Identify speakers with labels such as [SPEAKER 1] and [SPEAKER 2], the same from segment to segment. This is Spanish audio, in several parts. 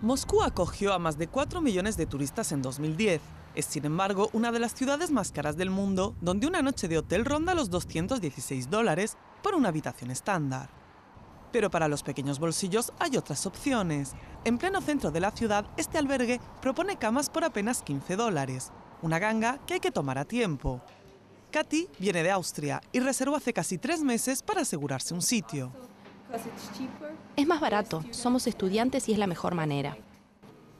[SPEAKER 1] Moscú acogió a más de 4 millones de turistas en 2010. Es, sin embargo, una de las ciudades más caras del mundo, donde una noche de hotel ronda los 216 dólares por una habitación estándar. Pero para los pequeños bolsillos hay otras opciones. En pleno centro de la ciudad, este albergue propone camas por apenas 15 dólares, una ganga que hay que tomar a tiempo. Katy viene de Austria y reservó hace casi tres meses para asegurarse un sitio. Es más barato, somos estudiantes y es la mejor manera.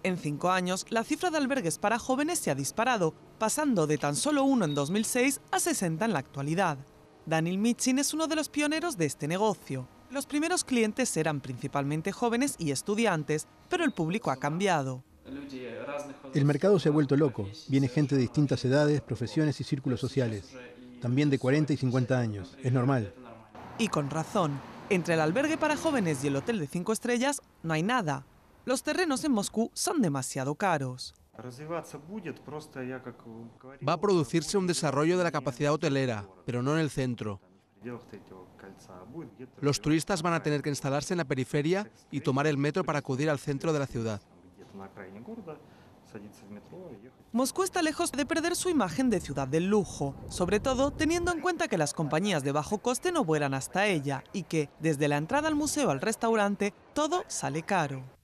[SPEAKER 1] En cinco años, la cifra de albergues para jóvenes se ha disparado, pasando de tan solo uno en 2006 a 60 en la actualidad. Daniel Mitchin es uno de los pioneros de este negocio. Los primeros clientes eran principalmente jóvenes y estudiantes, pero el público ha cambiado.
[SPEAKER 2] El mercado se ha vuelto loco. Viene gente de distintas edades, profesiones y círculos sociales. También de 40 y 50 años. Es normal.
[SPEAKER 1] Y con razón. Entre el albergue para jóvenes y el hotel de cinco estrellas no hay nada. Los terrenos en Moscú son demasiado caros. Va a producirse un desarrollo de la capacidad
[SPEAKER 3] hotelera, pero no en el centro. Los turistas van a tener que instalarse en la periferia y tomar el metro para acudir al centro de la ciudad.
[SPEAKER 1] Moscú está lejos de perder su imagen de ciudad del lujo, sobre todo teniendo en cuenta que las compañías de bajo coste no vuelan hasta ella y que, desde la entrada al museo al restaurante, todo sale caro.